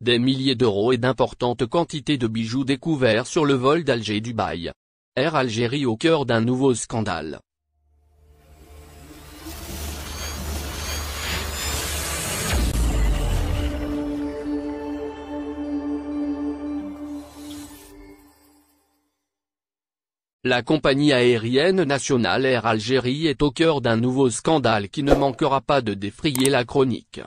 Des milliers d'euros et d'importantes quantités de bijoux découverts sur le vol d'Alger-Dubaï. Air Algérie au cœur d'un nouveau scandale. La compagnie aérienne nationale Air Algérie est au cœur d'un nouveau scandale qui ne manquera pas de défrier la chronique.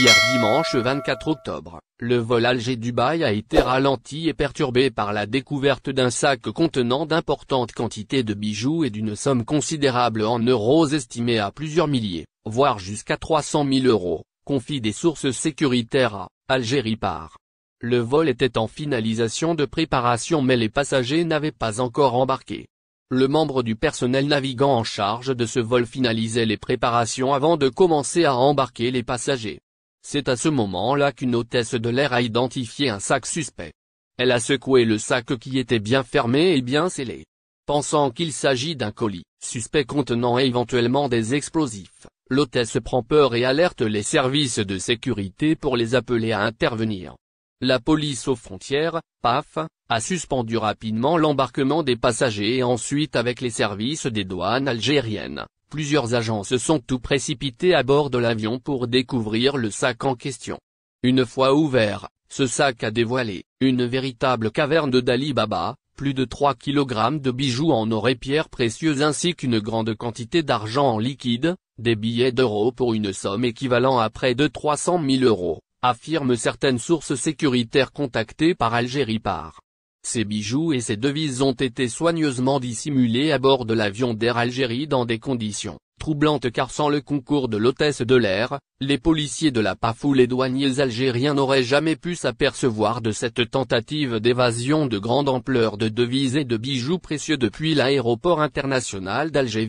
Hier dimanche 24 octobre, le vol Alger-Dubaï a été ralenti et perturbé par la découverte d'un sac contenant d'importantes quantités de bijoux et d'une somme considérable en euros estimée à plusieurs milliers, voire jusqu'à 300 000 euros, confie des sources sécuritaires à Algérie Par. Le vol était en finalisation de préparation mais les passagers n'avaient pas encore embarqué. Le membre du personnel navigant en charge de ce vol finalisait les préparations avant de commencer à embarquer les passagers. C'est à ce moment-là qu'une hôtesse de l'air a identifié un sac suspect. Elle a secoué le sac qui était bien fermé et bien scellé. Pensant qu'il s'agit d'un colis, suspect contenant éventuellement des explosifs, l'hôtesse prend peur et alerte les services de sécurité pour les appeler à intervenir. La police aux frontières, PAF, a suspendu rapidement l'embarquement des passagers et ensuite avec les services des douanes algériennes plusieurs agents se sont tout précipités à bord de l'avion pour découvrir le sac en question. Une fois ouvert, ce sac a dévoilé, une véritable caverne de Dali Baba, plus de 3 kg de bijoux en or et pierres précieuses ainsi qu'une grande quantité d'argent en liquide, des billets d'euros pour une somme équivalent à près de 300 000 euros, affirment certaines sources sécuritaires contactées par Algérie par. Ces bijoux et ses devises ont été soigneusement dissimulés à bord de l'avion d'Air Algérie dans des conditions troublantes car sans le concours de l'hôtesse de l'air, les policiers de la PAF et les douaniers algériens n'auraient jamais pu s'apercevoir de cette tentative d'évasion de grande ampleur de devises et de bijoux précieux depuis l'aéroport international d'Alger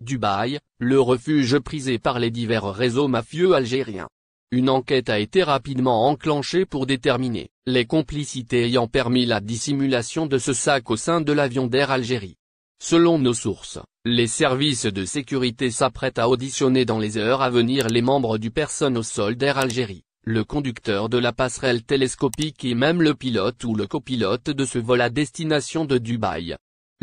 Dubaï, le refuge prisé par les divers réseaux mafieux algériens. Une enquête a été rapidement enclenchée pour déterminer les complicités ayant permis la dissimulation de ce sac au sein de l'avion d'Air Algérie. Selon nos sources, les services de sécurité s'apprêtent à auditionner dans les heures à venir les membres du personnel au sol d'Air Algérie, le conducteur de la passerelle télescopique et même le pilote ou le copilote de ce vol à destination de Dubaï.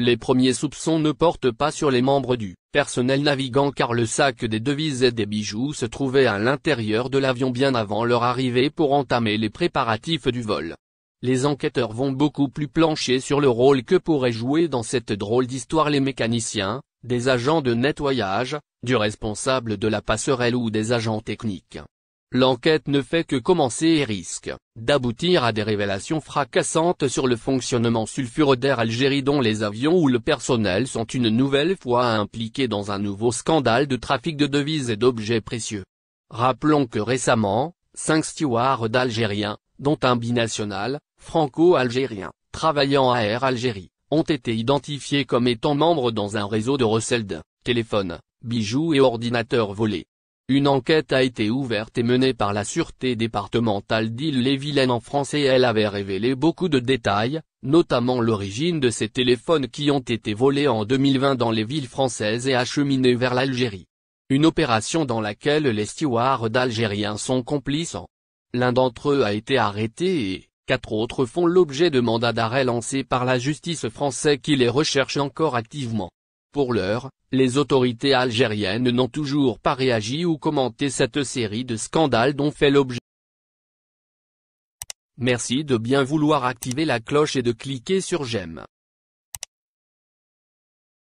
Les premiers soupçons ne portent pas sur les membres du personnel navigant car le sac des devises et des bijoux se trouvait à l'intérieur de l'avion bien avant leur arrivée pour entamer les préparatifs du vol. Les enquêteurs vont beaucoup plus plancher sur le rôle que pourraient jouer dans cette drôle d'histoire les mécaniciens, des agents de nettoyage, du responsable de la passerelle ou des agents techniques. L'enquête ne fait que commencer et risque d'aboutir à des révélations fracassantes sur le fonctionnement sulfureux d'Air Algérie dont les avions ou le personnel sont une nouvelle fois impliqués dans un nouveau scandale de trafic de devises et d'objets précieux. Rappelons que récemment, cinq stewards d'Algériens, dont un binational, franco-algérien, travaillant à Air Algérie, ont été identifiés comme étant membres dans un réseau de recel de téléphones, bijoux et ordinateurs volés. Une enquête a été ouverte et menée par la sûreté départementale d'Île-les-Vilaines en France et elle avait révélé beaucoup de détails, notamment l'origine de ces téléphones qui ont été volés en 2020 dans les villes françaises et acheminés vers l'Algérie. Une opération dans laquelle les stewards d'Algériens sont complices. L'un d'entre eux a été arrêté et, quatre autres font l'objet de mandats d'arrêt lancés par la justice française qui les recherche encore activement. Pour l'heure, les autorités algériennes n'ont toujours pas réagi ou commenté cette série de scandales dont fait l'objet. Merci de bien vouloir activer la cloche et de cliquer sur j'aime.